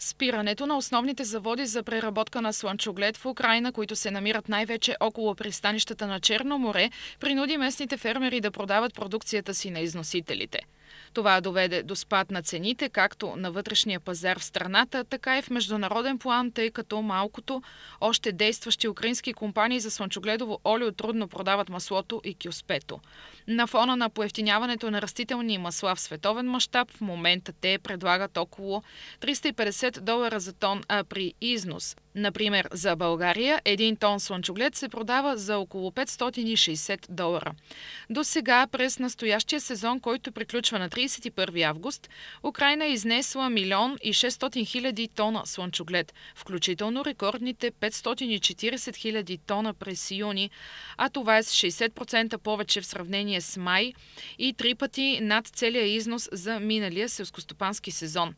Спирането на основните заводи за преработка на слънчоглед в Украина, които се намират най-вече около пристанищата на Черно море, принуди местните фермери да продават продукцията си на износителите – това доведе до спад на цените както на вътрешния пазар в страната, така и в международен план, тъй като малкото още действащи украински компании за слънчогледово олио трудно продават маслото и кюспето. На фона на поевтиняването на растителни масла в световен мащаб, в момента те предлагат около 350 долара за тон, а при износ Например, за България един тон слънчоглед се продава за около 560 долара. До сега, през настоящия сезон, който приключва на 31 август, Украина е изнесла 1 600 000 тона слънчоглед, включително рекордните 540 000 тона през юни, а това е с 60% повече в сравнение с май и три пъти над целия износ за миналия селскостопански сезон.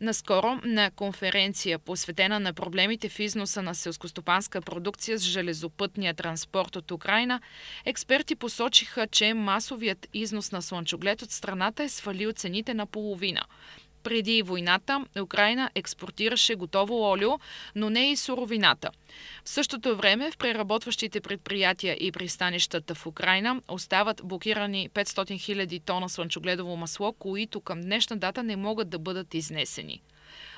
Наскоро на конференция, посветена на проблемите в износа на селскостопанска продукция с железопътния транспорт от Украина, експерти посочиха, че масовият износ на слънчоглед от страната е свалил цените на половина. Преди войната Украина експортираше готово олио, но не и суровината. В същото време в преработващите предприятия и пристанищата в Украина остават блокирани 500 000 тона слънчогледово масло, които към днешна дата не могат да бъдат изнесени.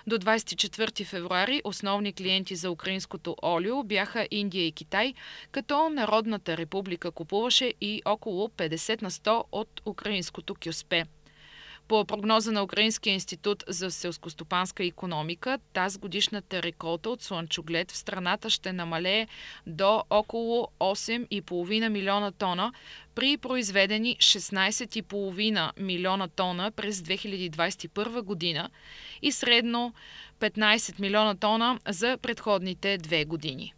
До 24 февруари основни клиенти за украинското олио бяха Индия и Китай, като Народната република купуваше и около 50 на 100 от украинското кюспе. По прогноза на Украинския институт за селскостопанска економика, тази годишната реколта от слънчоглед в страната ще намалее до около 8,5 милиона тона при произведени 16,5 милиона тона през 2021 година и средно 15 милиона тона за предходните две години.